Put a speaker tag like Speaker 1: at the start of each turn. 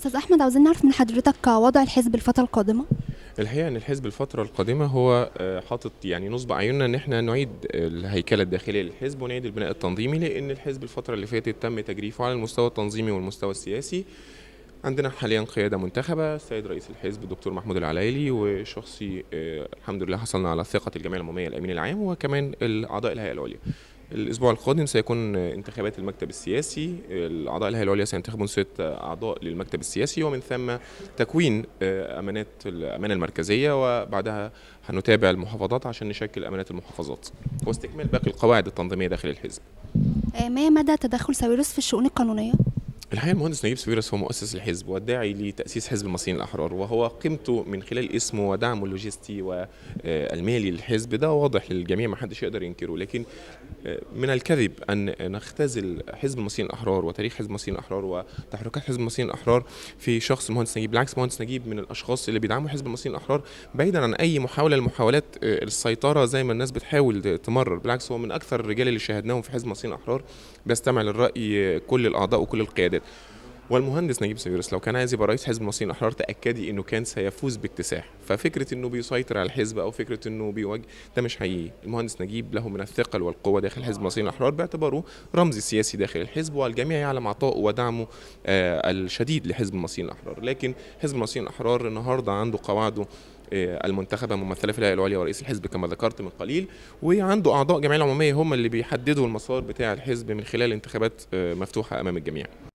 Speaker 1: استاذ احمد عاوزين نعرف من حضرتك وضع الحزب الفتره القادمه
Speaker 2: الحقيقه ان الحزب الفتره القادمه هو آه، حاطط يعني نصب اعيننا ان احنا نعيد الهيكله الداخليه للحزب ونعيد البناء التنظيمي لان الحزب الفتره اللي فاتت تم تجريفه على المستوى التنظيمي والمستوى السياسي عندنا حاليا قياده منتخبه السيد رئيس الحزب الدكتور محمود العلايلي وشخصي آه، الحمد لله حصلنا على ثقه الجمعيه العموميه الامين العام وكمان اعضاء الهيئه العليا الاسبوع القادم سيكون انتخابات المكتب السياسي الاعضاء الهيئه العليا سينتخبون ست اعضاء للمكتب السياسي ومن ثم تكوين آه، امانات الامانه المركزيه وبعدها هنتابع المحافظات عشان نشكل امانات المحافظات واستكمال باقي القواعد التنظيميه داخل الحزب
Speaker 1: آه، ما مدى تدخل ساويروس في الشؤون القانونيه
Speaker 2: الحقيقه المهندس نجيب سويرس هو مؤسس الحزب والداعي لتاسيس حزب المصريين الاحرار وهو قيمته من خلال اسمه ودعمه اللوجستي والمالي للحزب ده واضح للجميع ما حدش يقدر ينكره لكن آه، من الكذب ان نختزل حزب المصريين الاحرار وتاريخ حزب المصريين الاحرار وتحركات حزب المصريين الاحرار في شخص المهندس نجيب بالعكس المهندس نجيب من الاشخاص اللي بيدعموا حزب المصريين الاحرار بعيدا عن اي محاوله لمحاولات آه، السيطره زي ما الناس بتحاول تمرر بالعكس هو من اكثر الرجال اللي شاهدناهم في حزب المصريين الاحرار بيستمع للراي كل الاعضاء وكل القيادات الانتخابات والمهندس نجيب ساويرس لو كان عايز يبقى رئيس حزب المصريين الاحرار تاكدي انه كان سيفوز باكتساح ففكره انه بيسيطر على الحزب او فكره انه بيواجه ده مش حقيقي المهندس نجيب له من الثقل والقوه داخل حزب المصريين الاحرار باعتباره رمز سياسي داخل الحزب والجميع يعلم عطائه ودعمه آه الشديد لحزب المصريين الاحرار لكن حزب المصريين الاحرار النهارده عنده قواعده آه، المنتخبه ممثله في الهيئه العليا ورئيس الحزب كما ذكرت من قليل وعنده اعضاء جمعيه العموميه هم اللي بيحددوا المسار بتاع الحزب من خلال انتخابات آه، مفتوحه امام الجميع